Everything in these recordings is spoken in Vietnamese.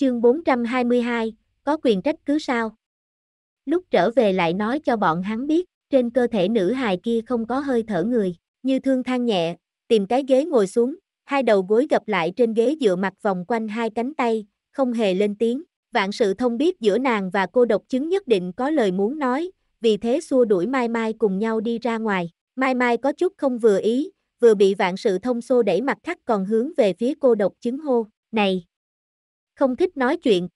Chương 422, có quyền trách cứ sao? Lúc trở về lại nói cho bọn hắn biết, trên cơ thể nữ hài kia không có hơi thở người, như thương than nhẹ, tìm cái ghế ngồi xuống, hai đầu gối gập lại trên ghế dựa mặt vòng quanh hai cánh tay, không hề lên tiếng, vạn sự thông biết giữa nàng và cô độc chứng nhất định có lời muốn nói, vì thế xua đuổi Mai Mai cùng nhau đi ra ngoài, Mai Mai có chút không vừa ý, vừa bị vạn sự thông xô đẩy mặt khắc còn hướng về phía cô độc chứng hô, này, không thích nói chuyện.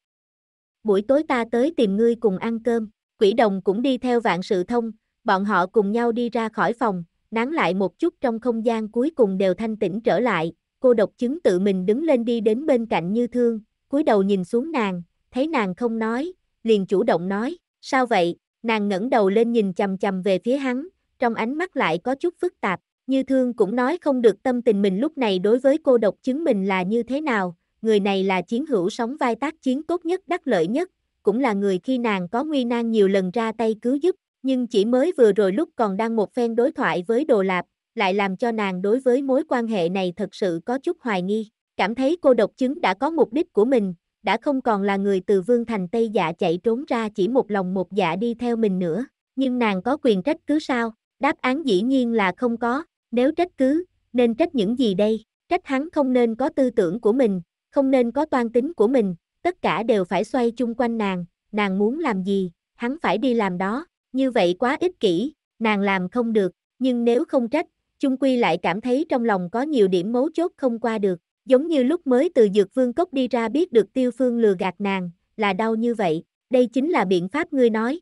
Buổi tối ta tới tìm ngươi cùng ăn cơm, quỷ đồng cũng đi theo vạn sự thông, bọn họ cùng nhau đi ra khỏi phòng, nán lại một chút trong không gian cuối cùng đều thanh tĩnh trở lại, cô độc chứng tự mình đứng lên đi đến bên cạnh như thương, cúi đầu nhìn xuống nàng, thấy nàng không nói, liền chủ động nói, sao vậy, nàng ngẩng đầu lên nhìn chầm chầm về phía hắn, trong ánh mắt lại có chút phức tạp, như thương cũng nói không được tâm tình mình lúc này đối với cô độc chứng mình là như thế nào, người này là chiến hữu sống vai tác chiến tốt nhất đắc lợi nhất, cũng là người khi nàng có nguy nan nhiều lần ra tay cứu giúp, nhưng chỉ mới vừa rồi lúc còn đang một phen đối thoại với Đồ Lạp, lại làm cho nàng đối với mối quan hệ này thật sự có chút hoài nghi, cảm thấy cô độc chứng đã có mục đích của mình, đã không còn là người từ Vương Thành Tây Dạ chạy trốn ra chỉ một lòng một dạ đi theo mình nữa, nhưng nàng có quyền trách cứ sao, đáp án dĩ nhiên là không có, nếu trách cứ, nên trách những gì đây, trách hắn không nên có tư tưởng của mình, không nên có toan tính của mình, tất cả đều phải xoay chung quanh nàng, nàng muốn làm gì, hắn phải đi làm đó, như vậy quá ích kỷ, nàng làm không được, nhưng nếu không trách, chung quy lại cảm thấy trong lòng có nhiều điểm mấu chốt không qua được, giống như lúc mới từ dược vương cốc đi ra biết được tiêu phương lừa gạt nàng, là đau như vậy, đây chính là biện pháp ngươi nói.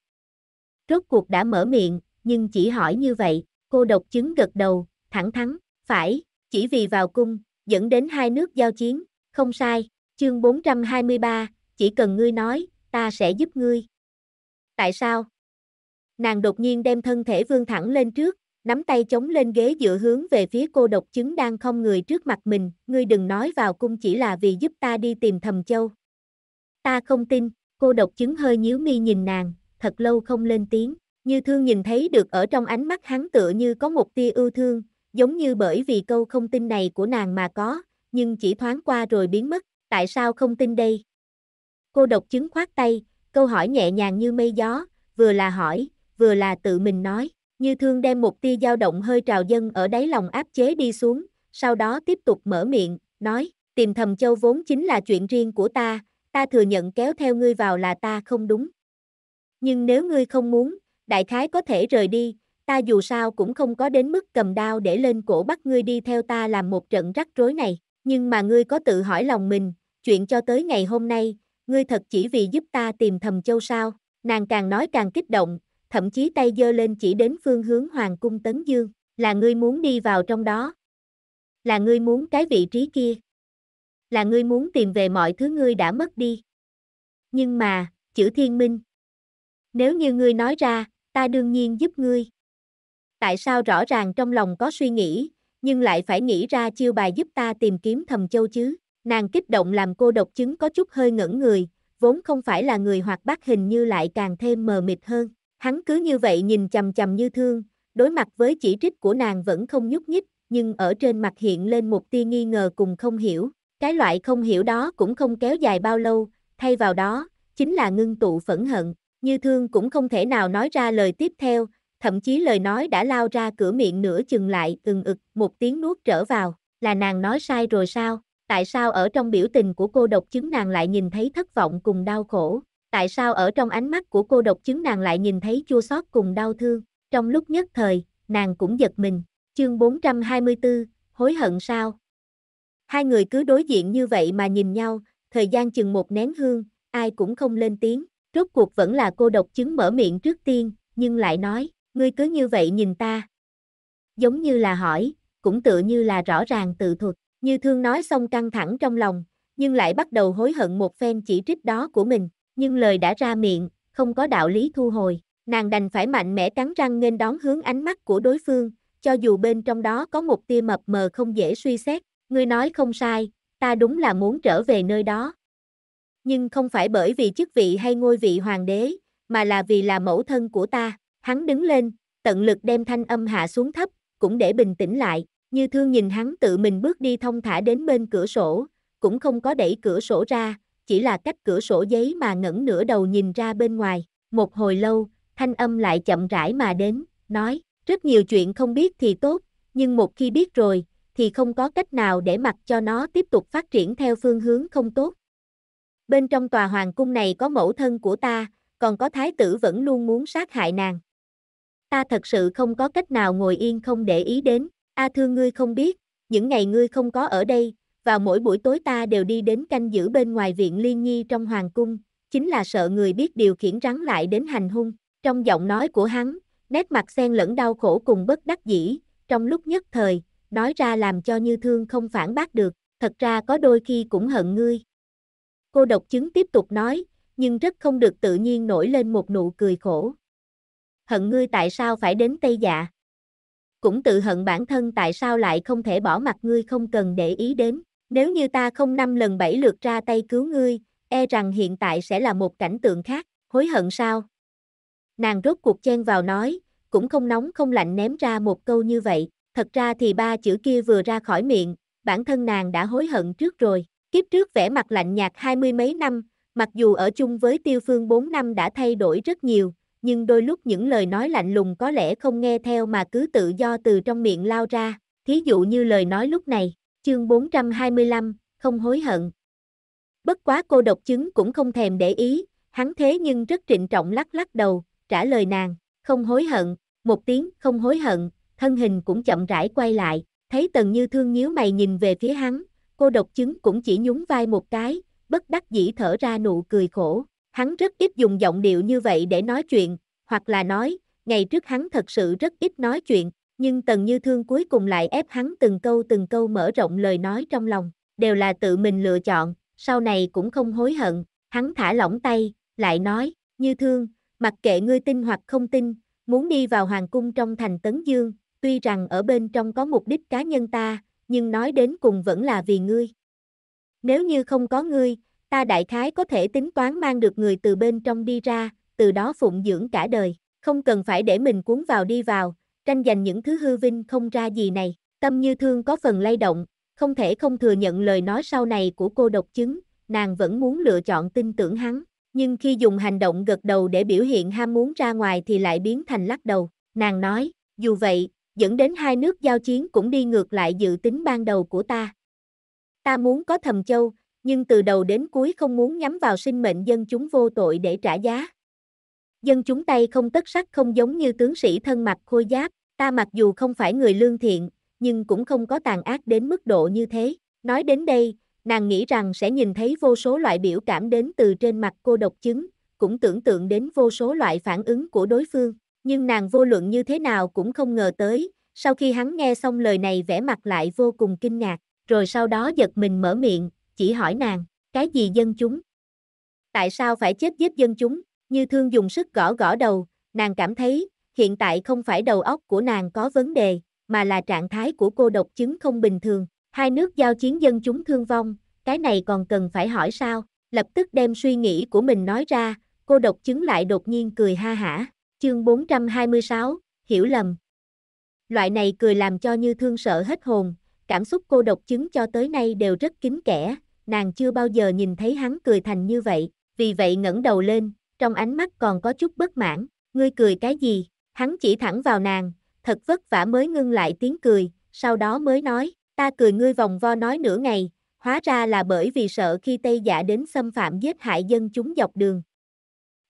Rốt cuộc đã mở miệng, nhưng chỉ hỏi như vậy, cô độc chứng gật đầu, thẳng thắn, phải, chỉ vì vào cung, dẫn đến hai nước giao chiến, không sai, chương 423, chỉ cần ngươi nói, ta sẽ giúp ngươi. Tại sao? Nàng đột nhiên đem thân thể vương thẳng lên trước, nắm tay chống lên ghế dựa hướng về phía cô độc chứng đang không người trước mặt mình, ngươi đừng nói vào cung chỉ là vì giúp ta đi tìm thầm châu. Ta không tin, cô độc chứng hơi nhíu mi nhìn nàng, thật lâu không lên tiếng, như thương nhìn thấy được ở trong ánh mắt hắn tựa như có một tia ưu thương, giống như bởi vì câu không tin này của nàng mà có, nhưng chỉ thoáng qua rồi biến mất, tại sao không tin đây? Cô độc chứng khoát tay, câu hỏi nhẹ nhàng như mây gió, vừa là hỏi, vừa là tự mình nói, như thương đem một tia dao động hơi trào dân ở đáy lòng áp chế đi xuống, sau đó tiếp tục mở miệng, nói, tìm thầm châu vốn chính là chuyện riêng của ta, ta thừa nhận kéo theo ngươi vào là ta không đúng. Nhưng nếu ngươi không muốn, đại khái có thể rời đi, ta dù sao cũng không có đến mức cầm đao để lên cổ bắt ngươi đi theo ta làm một trận rắc rối này. Nhưng mà ngươi có tự hỏi lòng mình, chuyện cho tới ngày hôm nay, ngươi thật chỉ vì giúp ta tìm thầm châu sao, nàng càng nói càng kích động, thậm chí tay dơ lên chỉ đến phương hướng Hoàng cung Tấn Dương, là ngươi muốn đi vào trong đó. Là ngươi muốn cái vị trí kia. Là ngươi muốn tìm về mọi thứ ngươi đã mất đi. Nhưng mà, chữ thiên minh. Nếu như ngươi nói ra, ta đương nhiên giúp ngươi. Tại sao rõ ràng trong lòng có suy nghĩ, nhưng lại phải nghĩ ra chiêu bài giúp ta tìm kiếm thầm châu chứ. Nàng kích động làm cô độc chứng có chút hơi ngẩn người, vốn không phải là người hoạt bát hình như lại càng thêm mờ mịt hơn. Hắn cứ như vậy nhìn chầm chầm như thương, đối mặt với chỉ trích của nàng vẫn không nhúc nhích, nhưng ở trên mặt hiện lên một tia nghi ngờ cùng không hiểu. Cái loại không hiểu đó cũng không kéo dài bao lâu, thay vào đó, chính là ngưng tụ phẫn hận. Như thương cũng không thể nào nói ra lời tiếp theo, thậm chí lời nói đã lao ra cửa miệng nửa chừng lại, ừng ực, một tiếng nuốt trở vào, là nàng nói sai rồi sao, tại sao ở trong biểu tình của cô độc chứng nàng lại nhìn thấy thất vọng cùng đau khổ, tại sao ở trong ánh mắt của cô độc chứng nàng lại nhìn thấy chua xót cùng đau thương, trong lúc nhất thời, nàng cũng giật mình, chương 424, hối hận sao? Hai người cứ đối diện như vậy mà nhìn nhau, thời gian chừng một nén hương, ai cũng không lên tiếng, rốt cuộc vẫn là cô độc chứng mở miệng trước tiên, nhưng lại nói, Ngươi cứ như vậy nhìn ta. Giống như là hỏi, cũng tựa như là rõ ràng tự thuật, như thương nói xong căng thẳng trong lòng, nhưng lại bắt đầu hối hận một phen chỉ trích đó của mình, nhưng lời đã ra miệng, không có đạo lý thu hồi, nàng đành phải mạnh mẽ cắn răng nên đón hướng ánh mắt của đối phương, cho dù bên trong đó có một tia mập mờ không dễ suy xét, ngươi nói không sai, ta đúng là muốn trở về nơi đó. Nhưng không phải bởi vì chức vị hay ngôi vị hoàng đế, mà là vì là mẫu thân của ta, Hắn đứng lên, tận lực đem thanh âm hạ xuống thấp, cũng để bình tĩnh lại, như thương nhìn hắn tự mình bước đi thông thả đến bên cửa sổ, cũng không có đẩy cửa sổ ra, chỉ là cách cửa sổ giấy mà ngẩn nửa đầu nhìn ra bên ngoài, một hồi lâu, thanh âm lại chậm rãi mà đến, nói, rất nhiều chuyện không biết thì tốt, nhưng một khi biết rồi, thì không có cách nào để mặc cho nó tiếp tục phát triển theo phương hướng không tốt. Bên trong tòa hoàng cung này có mẫu thân của ta, còn có thái tử vẫn luôn muốn sát hại nàng ta thật sự không có cách nào ngồi yên không để ý đến, A Thương ngươi không biết, những ngày ngươi không có ở đây, vào mỗi buổi tối ta đều đi đến canh giữ bên ngoài viện liên nhi trong hoàng cung, chính là sợ người biết điều khiển rắn lại đến hành hung, trong giọng nói của hắn, nét mặt xen lẫn đau khổ cùng bất đắc dĩ, trong lúc nhất thời, nói ra làm cho Như Thương không phản bác được, thật ra có đôi khi cũng hận ngươi. Cô độc chứng tiếp tục nói, nhưng rất không được tự nhiên nổi lên một nụ cười khổ hận ngươi tại sao phải đến Tây Dạ. Cũng tự hận bản thân tại sao lại không thể bỏ mặt ngươi không cần để ý đến. Nếu như ta không năm lần bảy lượt ra tay cứu ngươi, e rằng hiện tại sẽ là một cảnh tượng khác, hối hận sao? Nàng rốt cuộc chen vào nói, cũng không nóng không lạnh ném ra một câu như vậy, thật ra thì ba chữ kia vừa ra khỏi miệng, bản thân nàng đã hối hận trước rồi, kiếp trước vẻ mặt lạnh nhạt hai mươi mấy năm, mặc dù ở chung với tiêu phương bốn năm đã thay đổi rất nhiều, nhưng đôi lúc những lời nói lạnh lùng có lẽ không nghe theo mà cứ tự do từ trong miệng lao ra, thí dụ như lời nói lúc này, chương 425, không hối hận. Bất quá cô độc chứng cũng không thèm để ý, hắn thế nhưng rất trịnh trọng lắc lắc đầu, trả lời nàng, không hối hận, một tiếng không hối hận, thân hình cũng chậm rãi quay lại, thấy tần như thương nhíu mày nhìn về phía hắn, cô độc chứng cũng chỉ nhún vai một cái, bất đắc dĩ thở ra nụ cười khổ. Hắn rất ít dùng giọng điệu như vậy để nói chuyện, hoặc là nói, ngày trước hắn thật sự rất ít nói chuyện, nhưng Tần Như Thương cuối cùng lại ép hắn từng câu từng câu mở rộng lời nói trong lòng, đều là tự mình lựa chọn, sau này cũng không hối hận, hắn thả lỏng tay, lại nói, Như Thương, mặc kệ ngươi tin hoặc không tin, muốn đi vào hoàng cung trong thành Tấn Dương, tuy rằng ở bên trong có mục đích cá nhân ta, nhưng nói đến cùng vẫn là vì ngươi. Nếu như không có ngươi, ta đại khái có thể tính toán mang được người từ bên trong đi ra, từ đó phụng dưỡng cả đời, không cần phải để mình cuốn vào đi vào, tranh giành những thứ hư vinh không ra gì này. Tâm như thương có phần lay động, không thể không thừa nhận lời nói sau này của cô độc chứng, nàng vẫn muốn lựa chọn tin tưởng hắn, nhưng khi dùng hành động gật đầu để biểu hiện ham muốn ra ngoài thì lại biến thành lắc đầu. Nàng nói, dù vậy, dẫn đến hai nước giao chiến cũng đi ngược lại dự tính ban đầu của ta. Ta muốn có thầm châu, nhưng từ đầu đến cuối không muốn nhắm vào sinh mệnh dân chúng vô tội để trả giá. Dân chúng tay không tất sắc không giống như tướng sĩ thân mặc khôi giáp, ta mặc dù không phải người lương thiện, nhưng cũng không có tàn ác đến mức độ như thế. Nói đến đây, nàng nghĩ rằng sẽ nhìn thấy vô số loại biểu cảm đến từ trên mặt cô độc chứng, cũng tưởng tượng đến vô số loại phản ứng của đối phương, nhưng nàng vô luận như thế nào cũng không ngờ tới, sau khi hắn nghe xong lời này vẻ mặt lại vô cùng kinh ngạc, rồi sau đó giật mình mở miệng, chỉ hỏi nàng, cái gì dân chúng? Tại sao phải chết giết dân chúng? Như thương dùng sức gõ gõ đầu, nàng cảm thấy, hiện tại không phải đầu óc của nàng có vấn đề, mà là trạng thái của cô độc chứng không bình thường. Hai nước giao chiến dân chúng thương vong, cái này còn cần phải hỏi sao? Lập tức đem suy nghĩ của mình nói ra, cô độc chứng lại đột nhiên cười ha hả. Chương 426, hiểu lầm. Loại này cười làm cho như thương sợ hết hồn, cảm xúc cô độc chứng cho tới nay đều rất kín kẽ, nàng chưa bao giờ nhìn thấy hắn cười thành như vậy, vì vậy ngẩng đầu lên, trong ánh mắt còn có chút bất mãn, ngươi cười cái gì, hắn chỉ thẳng vào nàng, thật vất vả mới ngưng lại tiếng cười, sau đó mới nói, ta cười ngươi vòng vo nói nửa ngày, hóa ra là bởi vì sợ khi Tây giả đến xâm phạm giết hại dân chúng dọc đường.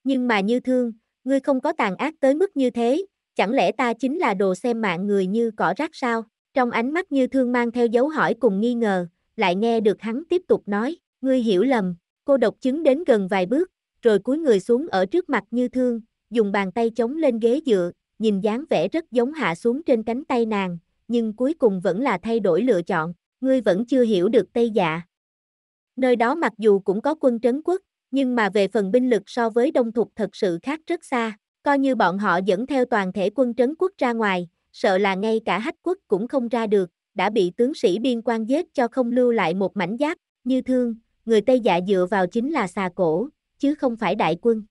Nhưng mà như thương, ngươi không có tàn ác tới mức như thế, chẳng lẽ ta chính là đồ xem mạng người như cỏ rác sao? Trong ánh mắt như thương mang theo dấu hỏi cùng nghi ngờ, lại nghe được hắn tiếp tục nói, ngươi hiểu lầm, cô độc chứng đến gần vài bước, rồi cúi người xuống ở trước mặt như thương, dùng bàn tay chống lên ghế dựa, nhìn dáng vẻ rất giống hạ xuống trên cánh tay nàng, nhưng cuối cùng vẫn là thay đổi lựa chọn, ngươi vẫn chưa hiểu được Tây Dạ. Nơi đó mặc dù cũng có quân trấn quốc, nhưng mà về phần binh lực so với đông thục thật sự khác rất xa, coi như bọn họ dẫn theo toàn thể quân trấn quốc ra ngoài, sợ là ngay cả hách quốc cũng không ra được, đã bị tướng sĩ biên quan giết cho không lưu lại một mảnh giáp, như thương, người Tây Dạ dựa vào chính là xà cổ, chứ không phải đại quân.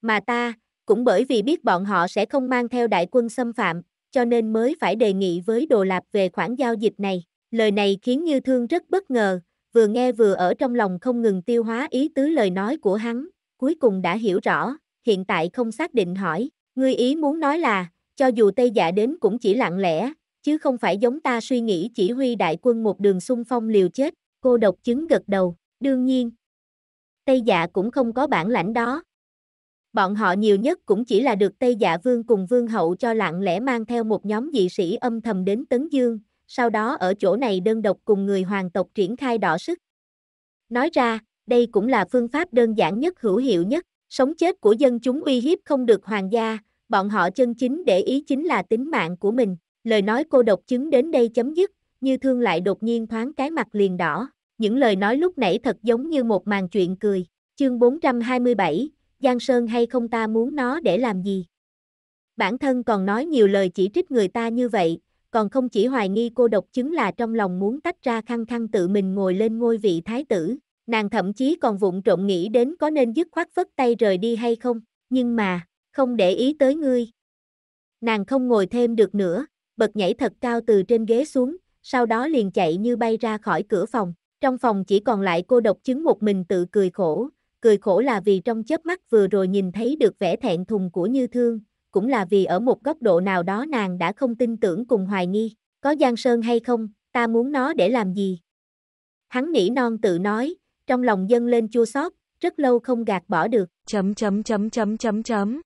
Mà ta, cũng bởi vì biết bọn họ sẽ không mang theo đại quân xâm phạm, cho nên mới phải đề nghị với Đồ Lạp về khoản giao dịch này. Lời này khiến Như Thương rất bất ngờ, vừa nghe vừa ở trong lòng không ngừng tiêu hóa ý tứ lời nói của hắn, cuối cùng đã hiểu rõ, hiện tại không xác định hỏi, người ý muốn nói là, cho dù Tây Dạ đến cũng chỉ lặng lẽ, chứ không phải giống ta suy nghĩ chỉ huy đại quân một đường xung phong liều chết, cô độc chứng gật đầu, đương nhiên. Tây dạ cũng không có bản lãnh đó. Bọn họ nhiều nhất cũng chỉ là được Tây dạ vương cùng vương hậu cho lặng lẽ mang theo một nhóm dị sĩ âm thầm đến Tấn Dương, sau đó ở chỗ này đơn độc cùng người hoàng tộc triển khai đỏ sức. Nói ra, đây cũng là phương pháp đơn giản nhất hữu hiệu nhất, sống chết của dân chúng uy hiếp không được hoàng gia, bọn họ chân chính để ý chính là tính mạng của mình. Lời nói cô độc chứng đến đây chấm dứt, như thương lại đột nhiên thoáng cái mặt liền đỏ. Những lời nói lúc nãy thật giống như một màn chuyện cười. Chương 427, Giang Sơn hay không ta muốn nó để làm gì? Bản thân còn nói nhiều lời chỉ trích người ta như vậy, còn không chỉ hoài nghi cô độc chứng là trong lòng muốn tách ra khăn khăng tự mình ngồi lên ngôi vị thái tử. Nàng thậm chí còn vụng trộm nghĩ đến có nên dứt khoát vất tay rời đi hay không, nhưng mà, không để ý tới ngươi. Nàng không ngồi thêm được nữa, bật nhảy thật cao từ trên ghế xuống, sau đó liền chạy như bay ra khỏi cửa phòng. Trong phòng chỉ còn lại cô độc chứng một mình tự cười khổ, cười khổ là vì trong chớp mắt vừa rồi nhìn thấy được vẻ thẹn thùng của Như Thương, cũng là vì ở một góc độ nào đó nàng đã không tin tưởng cùng hoài nghi, có Giang Sơn hay không, ta muốn nó để làm gì. Hắn nỉ non tự nói, trong lòng dâng lên chua xót, rất lâu không gạt bỏ được. Chấm chấm chấm chấm chấm chấm.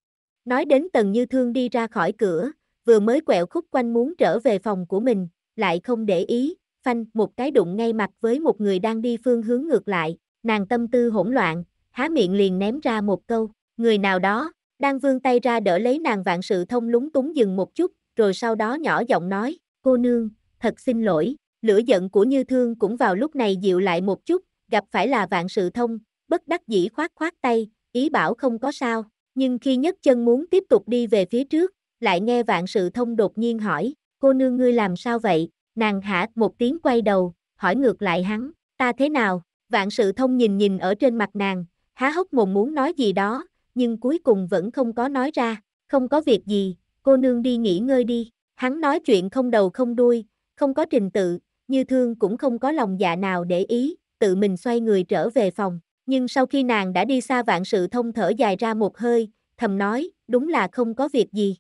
Nói đến Tần Như Thương đi ra khỏi cửa, vừa mới quẹo khúc quanh muốn trở về phòng của mình, lại không để ý, phanh một cái đụng ngay mặt với một người đang đi phương hướng ngược lại, nàng tâm tư hỗn loạn, há miệng liền ném ra một câu, người nào đó, đang vươn tay ra đỡ lấy nàng vạn sự thông lúng túng dừng một chút, rồi sau đó nhỏ giọng nói, cô nương, thật xin lỗi, lửa giận của Như Thương cũng vào lúc này dịu lại một chút, gặp phải là vạn sự thông, bất đắc dĩ khoát khoát tay, ý bảo không có sao, nhưng khi nhấc chân muốn tiếp tục đi về phía trước, lại nghe vạn sự thông đột nhiên hỏi, cô nương ngươi làm sao vậy, nàng hả một tiếng quay đầu, hỏi ngược lại hắn, ta thế nào, vạn sự thông nhìn nhìn ở trên mặt nàng, há hốc mồm muốn nói gì đó, nhưng cuối cùng vẫn không có nói ra, không có việc gì, cô nương đi nghỉ ngơi đi, hắn nói chuyện không đầu không đuôi, không có trình tự, như thương cũng không có lòng dạ nào để ý, tự mình xoay người trở về phòng, nhưng sau khi nàng đã đi xa vạn sự thông thở dài ra một hơi, thầm nói, đúng là không có việc gì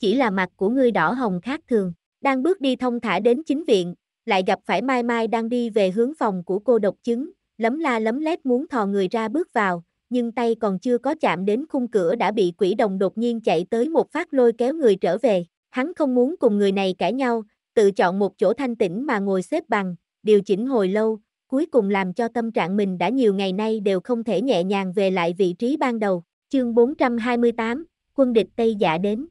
chỉ là mặt của ngươi đỏ hồng khác thường. Đang bước đi thông thả đến chính viện, lại gặp phải Mai Mai đang đi về hướng phòng của cô độc chứng, lấm la lấm lét muốn thò người ra bước vào, nhưng tay còn chưa có chạm đến khung cửa đã bị quỷ đồng đột nhiên chạy tới một phát lôi kéo người trở về. Hắn không muốn cùng người này cãi nhau, tự chọn một chỗ thanh tĩnh mà ngồi xếp bằng, điều chỉnh hồi lâu, cuối cùng làm cho tâm trạng mình đã nhiều ngày nay đều không thể nhẹ nhàng về lại vị trí ban đầu. Chương 428, quân địch Tây giả đến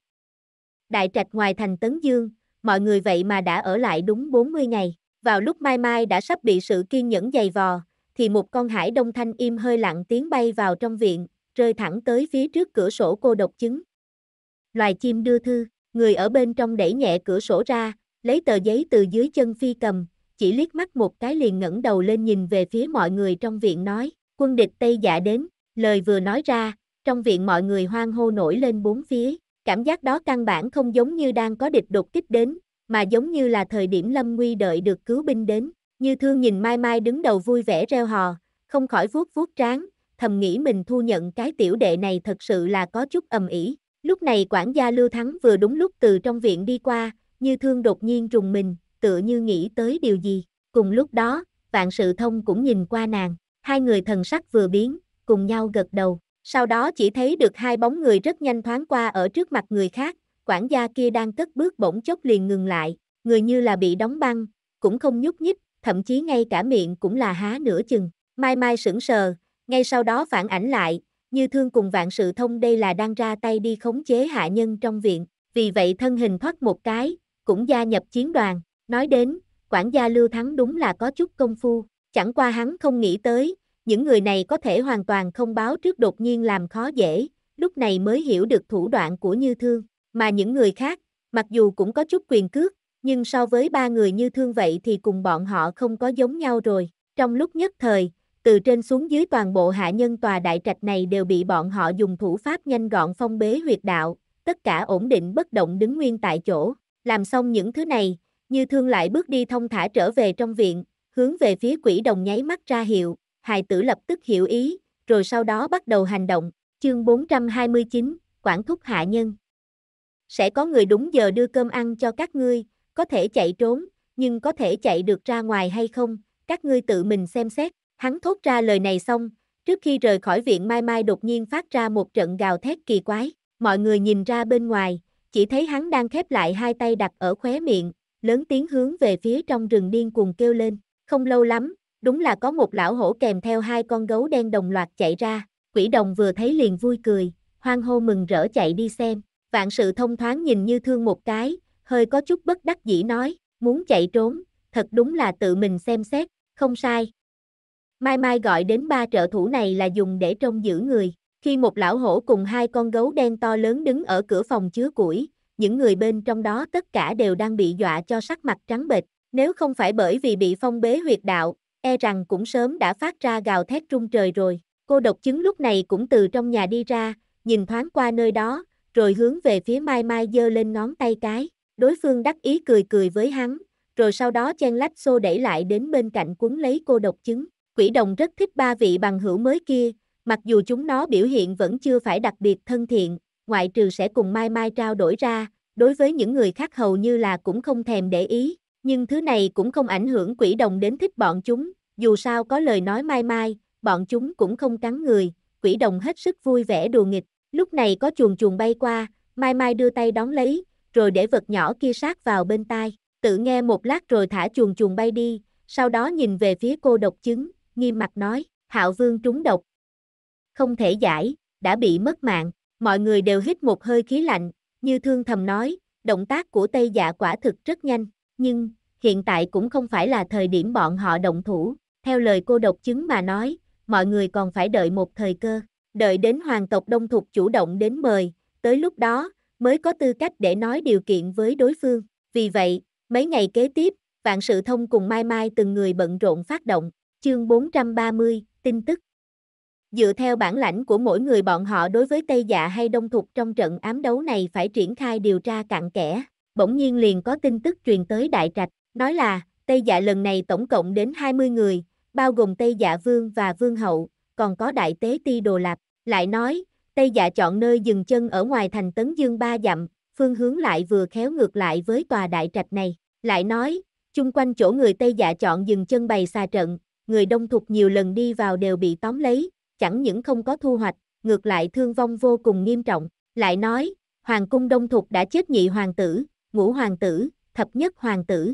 đại trạch ngoài thành Tấn Dương, mọi người vậy mà đã ở lại đúng 40 ngày. Vào lúc Mai Mai đã sắp bị sự kiên nhẫn dày vò, thì một con hải đông thanh im hơi lặng tiếng bay vào trong viện, rơi thẳng tới phía trước cửa sổ cô độc chứng. Loài chim đưa thư, người ở bên trong đẩy nhẹ cửa sổ ra, lấy tờ giấy từ dưới chân phi cầm, chỉ liếc mắt một cái liền ngẩng đầu lên nhìn về phía mọi người trong viện nói, quân địch Tây giả dạ đến, lời vừa nói ra, trong viện mọi người hoang hô nổi lên bốn phía, Cảm giác đó căn bản không giống như đang có địch đột kích đến, mà giống như là thời điểm Lâm Nguy đợi được cứu binh đến. Như thương nhìn Mai Mai đứng đầu vui vẻ reo hò, không khỏi vuốt vuốt trán, thầm nghĩ mình thu nhận cái tiểu đệ này thật sự là có chút ầm ĩ. Lúc này quản gia Lưu Thắng vừa đúng lúc từ trong viện đi qua, như thương đột nhiên trùng mình, tựa như nghĩ tới điều gì. Cùng lúc đó, vạn sự thông cũng nhìn qua nàng, hai người thần sắc vừa biến, cùng nhau gật đầu. Sau đó chỉ thấy được hai bóng người rất nhanh thoáng qua ở trước mặt người khác, quản gia kia đang cất bước bỗng chốc liền ngừng lại, người như là bị đóng băng, cũng không nhúc nhích, thậm chí ngay cả miệng cũng là há nửa chừng. Mai Mai sững sờ, ngay sau đó phản ảnh lại, như thương cùng vạn sự thông đây là đang ra tay đi khống chế hạ nhân trong viện, vì vậy thân hình thoát một cái, cũng gia nhập chiến đoàn. Nói đến, quản gia Lưu Thắng đúng là có chút công phu, chẳng qua hắn không nghĩ tới, những người này có thể hoàn toàn không báo trước đột nhiên làm khó dễ, lúc này mới hiểu được thủ đoạn của Như Thương, mà những người khác, mặc dù cũng có chút quyền cước, nhưng so với ba người Như Thương vậy thì cùng bọn họ không có giống nhau rồi. Trong lúc nhất thời, từ trên xuống dưới toàn bộ hạ nhân tòa đại trạch này đều bị bọn họ dùng thủ pháp nhanh gọn phong bế huyệt đạo, tất cả ổn định bất động đứng nguyên tại chỗ. Làm xong những thứ này, Như Thương lại bước đi thông thả trở về trong viện, hướng về phía quỷ đồng nháy mắt ra hiệu, hài tử lập tức hiểu ý, rồi sau đó bắt đầu hành động. Chương 429, Quản thúc hạ nhân. Sẽ có người đúng giờ đưa cơm ăn cho các ngươi, có thể chạy trốn, nhưng có thể chạy được ra ngoài hay không, các ngươi tự mình xem xét. Hắn thốt ra lời này xong, trước khi rời khỏi viện Mai Mai đột nhiên phát ra một trận gào thét kỳ quái. Mọi người nhìn ra bên ngoài, chỉ thấy hắn đang khép lại hai tay đặt ở khóe miệng, lớn tiếng hướng về phía trong rừng điên cuồng kêu lên. Không lâu lắm, đúng là có một lão hổ kèm theo hai con gấu đen đồng loạt chạy ra, quỷ đồng vừa thấy liền vui cười, hoang hô mừng rỡ chạy đi xem, vạn sự thông thoáng nhìn như thương một cái, hơi có chút bất đắc dĩ nói, muốn chạy trốn, thật đúng là tự mình xem xét, không sai. Mai Mai gọi đến ba trợ thủ này là dùng để trông giữ người, khi một lão hổ cùng hai con gấu đen to lớn đứng ở cửa phòng chứa củi, những người bên trong đó tất cả đều đang bị dọa cho sắc mặt trắng bệch, nếu không phải bởi vì bị phong bế huyệt đạo, e rằng cũng sớm đã phát ra gào thét trung trời rồi. Cô độc chứng lúc này cũng từ trong nhà đi ra, nhìn thoáng qua nơi đó, rồi hướng về phía Mai Mai giơ lên ngón tay cái. Đối phương đắc ý cười cười với hắn, rồi sau đó chen lách xô đẩy lại đến bên cạnh cuốn lấy cô độc chứng. Quỷ đồng rất thích ba vị bằng hữu mới kia, mặc dù chúng nó biểu hiện vẫn chưa phải đặc biệt thân thiện, ngoại trừ sẽ cùng Mai Mai trao đổi ra, đối với những người khác hầu như là cũng không thèm để ý, nhưng thứ này cũng không ảnh hưởng quỷ đồng đến thích bọn chúng, dù sao có lời nói mai mai, bọn chúng cũng không cắn người, quỷ đồng hết sức vui vẻ đùa nghịch, lúc này có chuồng chuồng bay qua, mai mai đưa tay đón lấy, rồi để vật nhỏ kia sát vào bên tai, tự nghe một lát rồi thả chuồng chuồng bay đi, sau đó nhìn về phía cô độc chứng, nghiêm mặt nói, hạo vương trúng độc. Không thể giải, đã bị mất mạng, mọi người đều hít một hơi khí lạnh, như thương thầm nói, động tác của Tây Dạ quả thực rất nhanh, nhưng hiện tại cũng không phải là thời điểm bọn họ động thủ, theo lời cô độc chứng mà nói, mọi người còn phải đợi một thời cơ, đợi đến hoàng tộc đông thục chủ động đến mời, tới lúc đó, mới có tư cách để nói điều kiện với đối phương. Vì vậy, mấy ngày kế tiếp, Vạn Sự Thông cùng Mai Mai từng người bận rộn phát động, chương 430, tin tức. Dựa theo bản lãnh của mỗi người bọn họ đối với Tây Dạ hay Đông Thục trong trận ám đấu này phải triển khai điều tra cặn kẽ, bỗng nhiên liền có tin tức truyền tới Đại Trạch, nói là Tây Dạ lần này tổng cộng đến 20 người, bao gồm Tây Dạ Vương và Vương Hậu, còn có Đại Tế Ti Đồ Lạp. Lại nói, Tây Dạ chọn nơi dừng chân ở ngoài thành Tấn Dương ba dặm, phương hướng lại vừa khéo ngược lại với tòa đại trạch này. Lại nói, chung quanh chỗ người Tây Dạ chọn dừng chân bày xa trận, người đông thục nhiều lần đi vào đều bị tóm lấy, chẳng những không có thu hoạch, ngược lại thương vong vô cùng nghiêm trọng. Lại nói, Hoàng cung đông thục đã chết nhị hoàng tử, ngũ hoàng tử, thập nhất hoàng tử.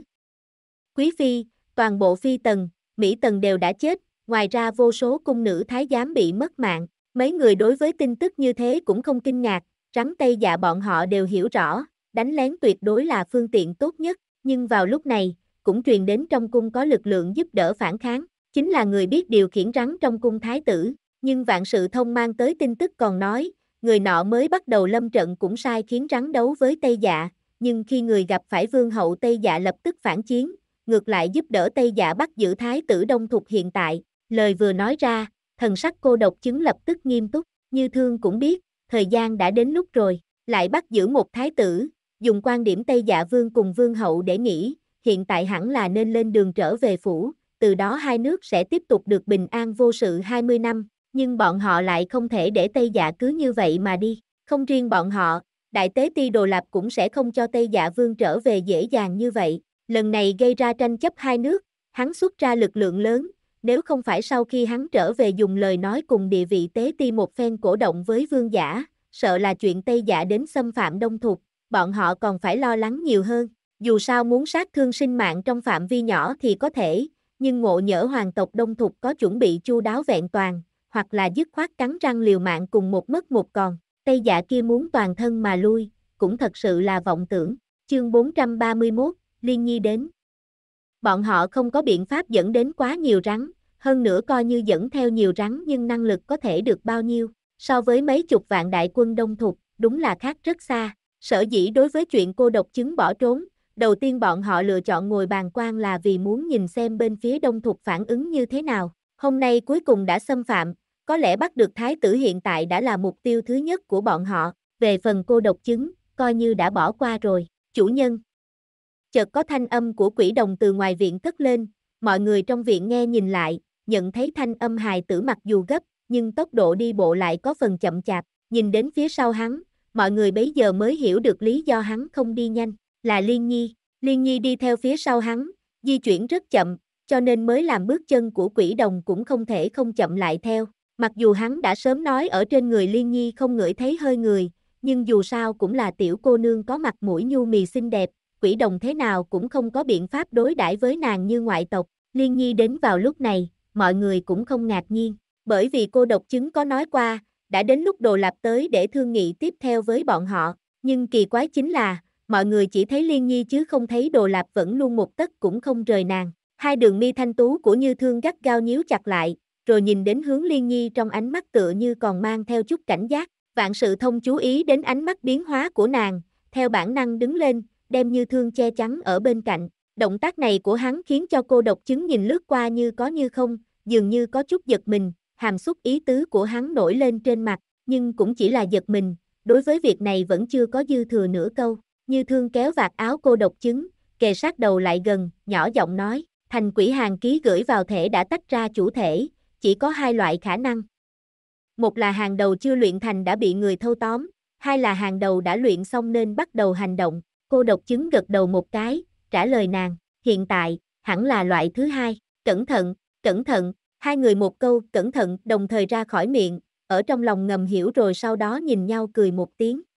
Quý phi, toàn bộ phi tần, Mỹ Tần đều đã chết, ngoài ra vô số cung nữ thái giám bị mất mạng. Mấy người đối với tin tức như thế cũng không kinh ngạc, rắn tay dạ bọn họ đều hiểu rõ, đánh lén tuyệt đối là phương tiện tốt nhất, nhưng vào lúc này, cũng truyền đến trong cung có lực lượng giúp đỡ phản kháng, chính là người biết điều khiển rắn trong cung thái tử, nhưng vạn sự thông mang tới tin tức còn nói, người nọ mới bắt đầu lâm trận cũng sai khiến rắn đấu với Tây Dạ, nhưng khi người gặp phải vương hậu Tây Dạ lập tức phản chiến, ngược lại giúp đỡ Tây Dạ bắt giữ Thái tử Đông Thục hiện tại, lời vừa nói ra, thần sắc cô độc chứng lập tức nghiêm túc, như thương cũng biết, thời gian đã đến lúc rồi, lại bắt giữ một thái tử, dùng quan điểm Tây Dạ Vương cùng Vương Hậu để nghĩ, hiện tại hẳn là nên lên đường trở về phủ, từ đó hai nước sẽ tiếp tục được bình an vô sự 20 năm, nhưng bọn họ lại không thể để Tây Dạ cứ như vậy mà đi, không riêng bọn họ, Đại tế Ti Đồ Lạp cũng sẽ không cho Tây Dạ Vương trở về dễ dàng như vậy, Lần này gây ra tranh chấp hai nước, hắn xuất ra lực lượng lớn, nếu không phải sau khi hắn trở về dùng lời nói cùng địa vị tế ti một phen cổ động với vương giả, sợ là chuyện Tây giả dạ đến xâm phạm đông thục bọn họ còn phải lo lắng nhiều hơn. Dù sao muốn sát thương sinh mạng trong phạm vi nhỏ thì có thể, nhưng ngộ nhỡ hoàng tộc đông thục có chuẩn bị chu đáo vẹn toàn, hoặc là dứt khoát cắn răng liều mạng cùng một mất một còn. Tây giả dạ kia muốn toàn thân mà lui, cũng thật sự là vọng tưởng. Chương 431, Liên Nhi đến. Bọn họ không có biện pháp dẫn đến quá nhiều rắn, hơn nữa coi như dẫn theo nhiều rắn nhưng năng lực có thể được bao nhiêu, so với mấy chục vạn đại quân đông thục, đúng là khác rất xa. Sở dĩ đối với chuyện cô độc chứng bỏ trốn, đầu tiên bọn họ lựa chọn ngồi bàn quan là vì muốn nhìn xem bên phía đông thục phản ứng như thế nào. Hôm nay cuối cùng đã xâm phạm, có lẽ bắt được thái tử hiện tại đã là mục tiêu thứ nhất của bọn họ. Về phần cô độc chứng, coi như đã bỏ qua rồi. Chủ nhân, chợt có thanh âm của quỷ đồng từ ngoài viện cất lên, mọi người trong viện nghe nhìn lại, nhận thấy thanh âm hài tử mặc dù gấp, nhưng tốc độ đi bộ lại có phần chậm chạp, nhìn đến phía sau hắn, mọi người bấy giờ mới hiểu được lý do hắn không đi nhanh, là Liên Nhi, Liên Nhi đi theo phía sau hắn, di chuyển rất chậm, cho nên mới làm bước chân của quỷ đồng cũng không thể không chậm lại theo, mặc dù hắn đã sớm nói ở trên người Liên Nhi không ngửi thấy hơi người, nhưng dù sao cũng là tiểu cô nương có mặt mũi nhu mì xinh đẹp, quỷ đồng thế nào cũng không có biện pháp đối đãi với nàng như ngoại tộc, liên nhi đến vào lúc này, mọi người cũng không ngạc nhiên, bởi vì cô độc chứng có nói qua, đã đến lúc đồ lạp tới để thương nghị tiếp theo với bọn họ, nhưng kỳ quái chính là, mọi người chỉ thấy liên nhi chứ không thấy đồ lạp vẫn luôn một tấc cũng không rời nàng, hai đường mi thanh tú của như thương gắt gao nhíu chặt lại, rồi nhìn đến hướng liên nhi trong ánh mắt tựa như còn mang theo chút cảnh giác, vạn sự thông chú ý đến ánh mắt biến hóa của nàng, theo bản năng đứng lên, đem như thương che chắn ở bên cạnh. Động tác này của hắn khiến cho cô độc chứng nhìn lướt qua như có như không, dường như có chút giật mình, hàm xúc ý tứ của hắn nổi lên trên mặt, nhưng cũng chỉ là giật mình, đối với việc này vẫn chưa có dư thừa nửa câu. Như thương kéo vạt áo cô độc chứng, kề sát đầu lại gần, nhỏ giọng nói, thành quỷ hàng ký gửi vào thể đã tách ra chủ thể, chỉ có hai loại khả năng. Một là hàng đầu chưa luyện thành đã bị người thâu tóm, hai là hàng đầu đã luyện xong nên bắt đầu hành động cô độc chứng gật đầu một cái, trả lời nàng, hiện tại, hẳn là loại thứ hai, cẩn thận, cẩn thận, hai người một câu cẩn thận đồng thời ra khỏi miệng, ở trong lòng ngầm hiểu rồi sau đó nhìn nhau cười một tiếng.